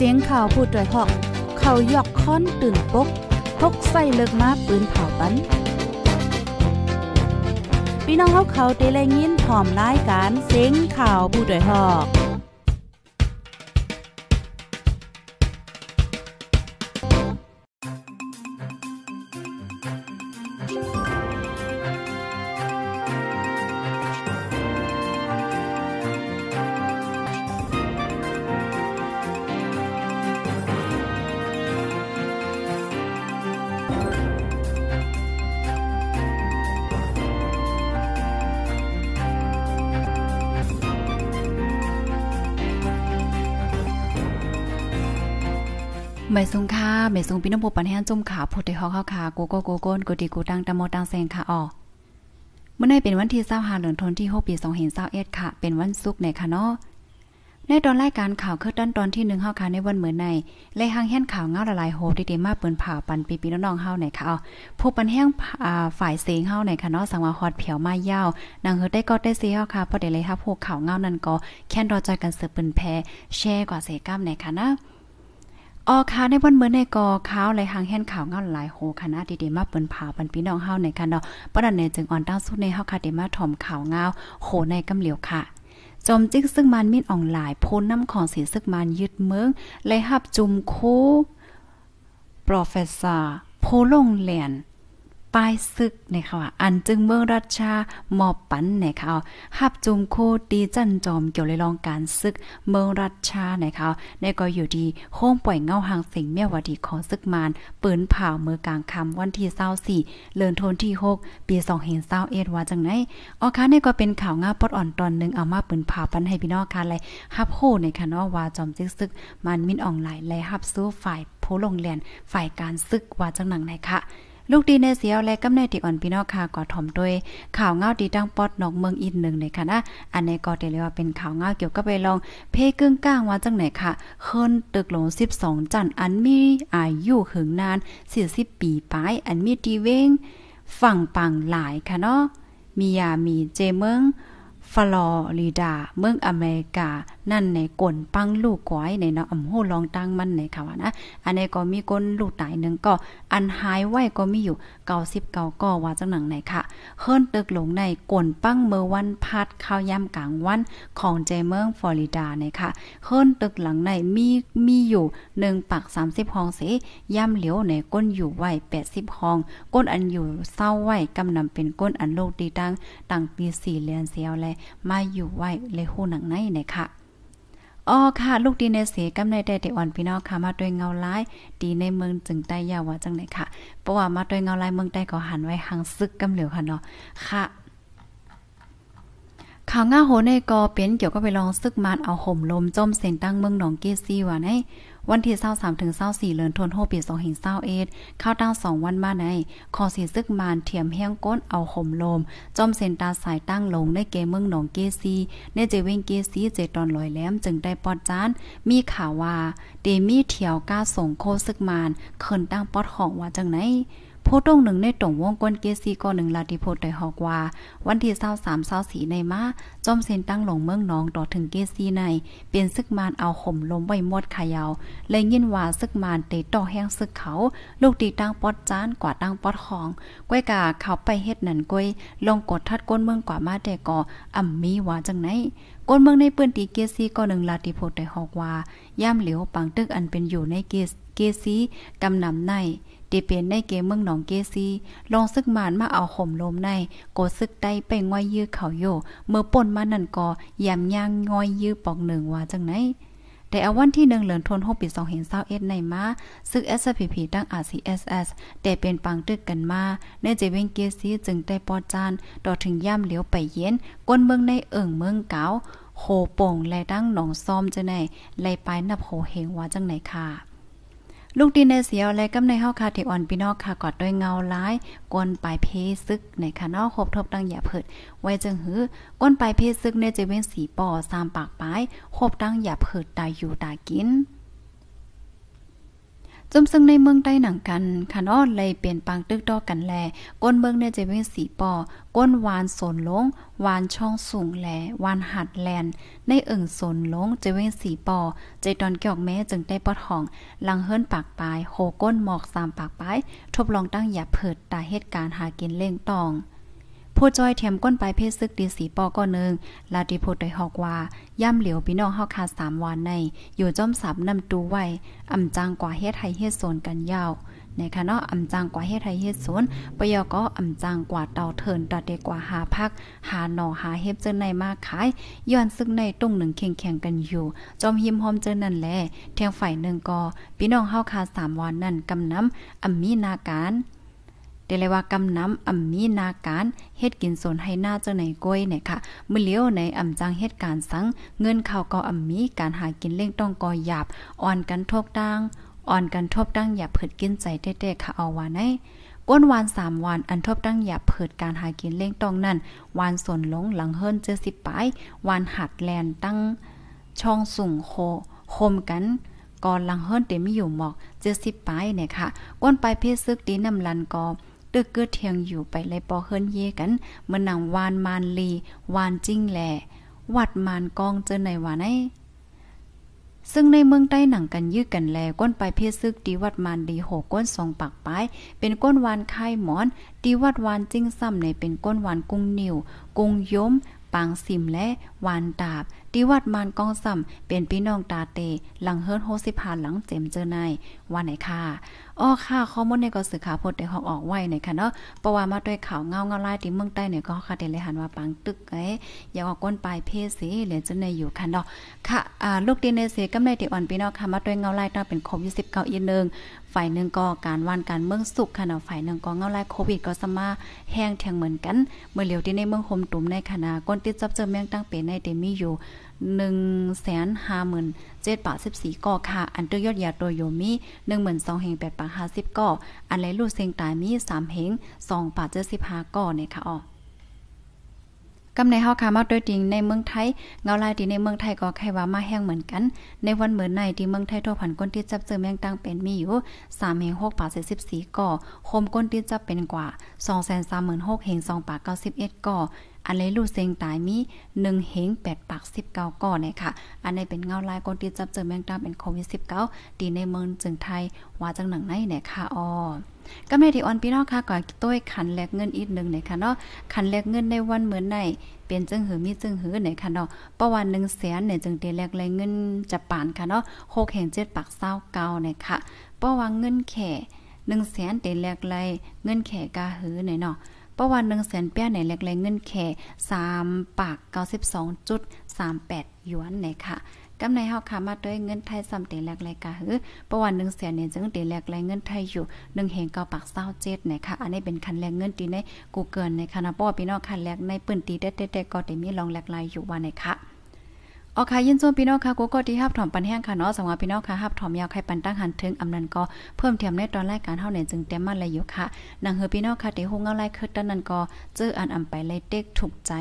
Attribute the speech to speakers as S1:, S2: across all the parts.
S1: เสียงข่าวพูดด้วยหอกเขายกค้อนตื่นปกพกใส่เลิกมาปืนเผาปัน พี่น้องเขาเขาเตะแรงยินผอมรายการเสียงข่าวผู้ด้วยหอกไม่ทรงค่าไม่ทรงพี่น้องผู้ปันแห้งจุ่มขาผดเที่เฮาเข้าขาโกโก้โกโก้นกูดีกูตังตะโมตังแสงขาออกเมื่อในเป็นวันที่ศร้าหอาธันวาทนที่กปีสองเค่ะ เป็นวันศุกร์ในค่ะเนาะในตอนรายการข่าวเคลือด้านตอนที่หนึ่งเ้าขาในวันเหมือนในเละห่างแห่นข่าวเงาละลายโฮดีๆมาเปิ้นผ่าปันปีปีน้องๆเฮาในค่ะเอาผู้ปันแห้งฝ่ายเสียงเฮาในค่ะเนาะสังวาฮอดเผียวมายาวนางเฮดได้ก็ได้เสียเ้าขาพอได้เลยรับพวกข่าวเงานั่นก็ แค่นรอใจกันเสือเปิ้นแพแช่กว่าเสก้ามในค่ะนะออค่ะในวันเมื่อในกอข้าวไหลหางแห่นข่าวเงาหลายโหคณะดีเดมาเปิ้นผาปันพี่น้องเฮาในคันเนาะปะดันในจึงอ่อนตั้งสุดในเฮาค่ะเดมาถ่อมข่าวเงาโหในกำเหลียว ค่ะจอมจิกซึ่งมันมีดอ่องหลายพูนน้ำของสีซึกมันยึดเมืองไหลหับจุ่มคู p r o f e s s o โพลงเหลนป้ายซึกในค่ะว่าอันจึงเมืองราชาหมอบปันในค่ะฮับจุมโคตีจันจอมเกี่ยวเลยลองการซึก เมืองราชาในค่ะในก็อยู่ดีโค้งปล่อยเงาหางสิงเมียวดีของซึกมานปืนเผาเมื่อกลางคำวันที่เส้าี่เลื่อนทนที่หกปีสองเห็นเศร้าเอ็ดว่าจังไหนอ๋อค่ะนี่ก็เป็นข่าวง่าปดอ่อนตอนหนึ่งเอามาปืนผ่าปันให้พี่น้องค่ะเลยฮับโคในค่ะเนาะว่าจอมซึกซึก มันมินอ่องไหลและฮับซู้ฝ่ายผู้ลงเรียนฝ่ายการซึกว่าจังหนังไหนค่ะลูกดีในเสียวและกำในที่อ่อนพี่น้องค่ะก็ถ่อมด้วย ข่าวเงาดีตั้งปอดนอกเมืองอินหนึ่งเลยค่ะนะ อันนี้ก็ดเรียกว่าเป็นข่าวเงาเกี่ยวกับไปลอง เพกึ่งก้างว่าจังไหนค่ะเคินตึกหลง 12 จันอันมีอายุหึงนาน 40 ปีปลาย อันมีตีเว้งฝั่งปังหลายค่ะเนาะมียามีเจเมืองฟลอริดาเมืองอเมริกานั่นในก่นปังลูกก้อยในเนาะอ่ำโหลองตั้งมันในค่ะว่านะ อันนี้ก็มีก้นลูกตายหนึ่งก็ อันหายไว้ก็ มีอยู่เก้าสิบเก้าก็ว่าจังหนังไหนค่ะเฮิรนตึกหลงในก่นปังเมื่อวันพัดข้าวย่ำกลางวันของใจเมืองฟลอริดาในค่ะเฮิรนตึกหลังในมีมีอยู่หนึ่งปักสามสิบห้องเส ย่ำเหลียวในก้นอยู่ไว้แปดสิบห้อง ก้นอันอยู่เศร้าไว้กำนำเป็นก้นอันโลกดีดังตั้งปีสี่เลียนเซียวเลยมาอยู่ไว้เลยหูหนังในในค่ะอ๋อค่ะ ลูกดีในเสกำในแต่เดอ่อนพี่น้องค่ะ มาด้วยเงาลาย ดีในเมืองจึงใต้ยาวว่าจังไหนค่ะเพราะว่ามาด้วยเงาลายเมืองใต้ก็หันไว้ หังซึกกำเหลียวค่ะเนาะ ค่ะข่าวง่าโหในกอเป็นเกี่ยวกับไปลองซึกมานเอาห่มลมจมเส้นตั้งเมืองหนองเกซี่ว่าใน วันที่23ถึง24เดือนธันวาคมปี2 5 2เข้าตั้ง2วันมาในคอสีซึกมานเทียมแห้งก้นเอาห่มลมจมเส้นตาสายตั้งลงในเกเมืองหนองเกซีในเจวิงเกซีเจตอนลอยแหลมจึงได้ปอดจานมีข่าวว่าเดมี่เถียวก้าส่งโคซึกมานเคินตั้งปอดของว่าจังไหนโพตรงหนึ่งในตรงวงกลนเกซีก็หนึ่งลาติโพดไดยหอกว่า วันที่เศร้าสามเศร้าสีในมา จอมเซนตั้งหลงเมืองน้องต่อถึงเกซีใน เป็นซึกมานเอาข่มลมไว้มดขยาวเลยยินว่าซึกมานเตต่อแห้งซึกเขาลูกตีตั้งปอดจานกว่าตั้งปอดของก้วยกาเขาไปเฮ็ดนั่นก้วยลงกดทัดก้นเมืองกว่ามาแต่ก่ออ่ำมีว่าจังไหนก้นเมืองในปื้นตีเกซีก็หนึ่งลาติโพดไดยหอกว่าย่ามเหลียวปังตึกอันเป็นอยู่ในเกสซีกำนำในเต่เปียนในเกเมืองหนองเกซีลองซึกมานมาเอาห่มลมในโกซึกได้ไปง่อยยื้อเขาโยเมื่อป่นมานั่นก็ยำย่างง่อยยื้อปอกหนึ่งว่าจังไหนแต่เอาวันที่หนึ่งเหลือนทนหกปีสองเห็นเศร้าเอ็ดในมา ซึก SPP ตั้ง RCSS แต่เป็นปังตึกกันมาเนื่องจากเวงเกียซีจึงได้ปอจานต่อถึงย่ำเหลียวไปเย็นก้นเมืองในเอิ่งเมืองเกาโคโป่งและดั้งหนองซ้อมจะไหน ไล่ไปนับโหเหงว่าจังไหนค่ะลูกดินในเสียวและกำในเฮาคาเทอ่อนพี่น้องค่ะกอดด้วยเงาหลาย กวนปลายเพซึกในค่ะเนาะครบทบดังอย่าเพิด ไว้จึงหือกวนปลายเพซึกเนี่ยจะเว้นสีปอ3ปากปลายครบดังอย่าเพิดตายอยู่ตากินจมซึ่งในเมืองใต้หนังกันคันอ้อนเลยเปลี่ยนปังตึกดอกกันแล ก้นเมืองเนี่ยจะเป็นสีปอก้นวานสนลง วานช่องสูงแลวานหัดแลน ในเอิ่งสนลงจะเป็นสีปอใจตอนเกี่ยวแม้จึงได้ปอทอง ลังเฮิรนปากปลายโหก้นหมอกสามปากปลายทบลองตั้งอย่าเผิดตาเหตุการณ์หากินเล่งตองผู้จ้อยเทียมก้นไปเพศซึกดีสีปอก้อนนึงลาติโพดดยหอกว่า ย่ำเหลียวพี่น้องเฮาคาสามวันใน อยู่จ้อมสับนำตูไว้อ่ำจังกว่าเฮ็ดไทยเฮ็ดโซนกันยาว ในคะเนาะอ่ำจังกว่าเฮ็ดไทยเฮ็ดโซนปยอก็อ่ำจังกว่าเตาเถินตัดเดกว่าหาพัก หาหน่อหาเฮ็ดเจอในมาขายย้อนซึกงในตรงหนึ่งแข่งแข่งกันอยู่จอมหิมหอมเจอนั่นแหละเทียงฝ่ายหนึ่งก็พี่น้องเฮาคาสามวันนั่นกำน้ำอ่ำมีนาการเดเลยว่ากำน้ำอ่ำมีนาการเฮ็ดกินสนให้หน้าเจ้าไหนก้อยเนี่ยค่ะ เมื่อเลี้ยวในอ่ำจังเฮ็ดการสังเงินข่าวก็อ่ำมีการหากินเล่งต้องกอหยาบอ่อนกันทกดังอ่อนกันทบดังหยาเผิดกินใจเต้ๆค่ะเอาว่าไนก้นวานสามวานอันทบตั้งหยาเผิดการหากินเล่งต้องนั่นวานสนหลงหลังเฮิรนเจอสิบปลายวานหัดแลนตั้ง ช่องสูงโคคมกันก่อนหลังเฮิรนเต็มอยู่หมอกเจอสิบปลายเนี่ยค่ะก้นไปเพศซึกดีน้ำลันกอตึกเกือเทียงอยู่ไปเลยปอเฮิรนเยกันเมื่อนางวานมานลีวานจิ้งแหลวัดมานกองเจอในวานไอซึ่งในเมืองใต้หนังกันยื้อกันแลก้นไปเพศซึกดีวัดมานดีหกก้นสองปากป้าย เป็นก้นวานไข่หมอนดีวัดวานจิ้งซ้ำในเป็นก้นวานกุ้งนิ่วกุ้งย้มปางสิมและวานดาบดีวัดมานกองสำ เป็นพี่น้องตาเตหลังเฮิร์นโฮสิพานหลังเจมเจอในวันไหนค่ะ อ้อค่ะ ข้อมูลในก็สื่อข่าวพดได้ของออกไว้ใน่ยค่ะเนาะเพราะว่ามาด้วยข่าวเงาเงาลายที่เมืองใต้ เนี่ย ก็ค่ะเดเลยหันว่าปังตึกไอ้อย่าออกก้นปลายเพศสิเหลือจะในอยู่ค่ะเนาะค่ะอ่าลูกดีในเสกำไรที่อ่อนพี่น้องค่ะมาด้วยเงาลายต้องเป็นคริ2 9อีกนึงฝ่ายหนึ่งก็การวันการเมืองสุขค่ะเนาะฝ่ายหนึ่งก็เงาลายโควิดก็สมาแห้งแทงเหมือนกัน เมื่อเหลียวที่ในเมืองคมตุ่มในคณะก้นติดจับเจอแมงตั้งเป็นในเตมีอยู่หนึ่งแสนห้าหมื่นเจ็ดสิบสี่ก่อค่ะ อันเตอรยอดยาตัวโยมี หนึ่งหมื่นสองเฮงแปดปาห้าสิบก่อ อันไรลูกเซงตายมีสามเฮงสองปาเจ็ดสิบห้าก่อเนี่ยค่ะอ๋อกำในเฮาค่มา้ดยจริงในเมืองไทย เงาลายที่ในเมืองไทยก็ใครว่ามาแห้งเหมือนกัน ในวันเหมือนในที่เมืองไทยทั่วผันก้นที่จับเจอแมงตังเป็นมีอยู่3ง6ปาก4ก่อโคมก้นที่จับเป็นกว่า236เฮง2ปาก91ก่ออันเลยลูเซงตายมี1เ่ง8ปาก19ก่อเนี่ยค่ะ อันนี้เป็นเงาลายก้นที่จับเจอแมงตังเป็นโควิด19ที่ในเมืองจึงไทยว่าจังหนังไหนเนี่ยค่ะอ๋อก็ไม่ที่ออนพี่น้องค่ะก่อนต้วยขันแลกเงินอีกหนึ่งเลยค่ะเนาะขันแลกเงินในวันเหมือนใน เป็นจึงหือมีจึงหือไหนค่ะเนาะประวันหนึ่งแสนเนี่ยจึงเดแลกแลกเงินจะปานค่ะเนาะโคกแห่งเจ็ดปากเศร้าเก่าเนี่ยค่ะประวันเงินแข่หนึ่งแสนเดแลกแลเงินแข่กาหือไหนเนาะประวันหนึ่งแสนแปี้ยไหนแลกแลเงินแข่สามปากเก้าสิบสองจุดสามแปดหยวนไหนค่ะกำในเฮาค่ะมาด้วยเงินไทยสำเต็จแรกเลกค่ะือ ประวัน1แสนเนี่ยจึงเต็แลกเลเงินไทยอยู่1แห่งเกาปาก27นะคะ อันนี้เป็นคันแรกเงินตีใน Google นะคะนะป้อพี่น้องคันแรกในปื้นตีเด็ดๆก็ได้มีลองแากลายอยู่ว่านค่ะออค่ะยินชมพี่น้องค่ะกูก็ที่ฮับถอมปันแห้งค่ะเนาะสำหรับพี่น้องค่ะฮับถอมยาวไข่ปันตั้งหันถึงอำนันก็เพิ่มเทียมในตอนรายการเท่าไหนจึงเต็มมันเลยอยู่ค่ะนางเฮอพี่น้องค่ะที่ฮงเอาไล่คือตอนนั้นก็เจออันอำไปเลยเด็กถูกใจ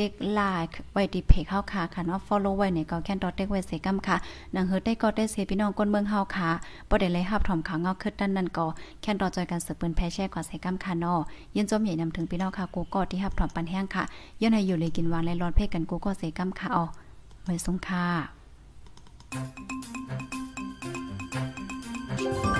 S1: ต็กไลค์ไว้ดีเพจเฮาคา ค่ะเนาะ follow ไว้ในก็แค่ดอทเต็กไว้เสกำค่ะนังเฮ์ตได้ก็ได้เสพี่น้อง้นเมืองเฮาค่ะบ่ได้เลยรับถอมขาเงาคึดด้านนั้นก็แค่ดอจอยกันสืบปืนแพ้แช่กว่าเสกำค่ะเนาะยินจมใหญ่นำถึงพี่น้องค่ะกูก็ที่รับถอมปันแห้งค่ะย้อนให้อยู่เลยกินวางและร้อนเพกกันกูก็เสกำค่ะอ๋อไว้สงค่ะ Thank you.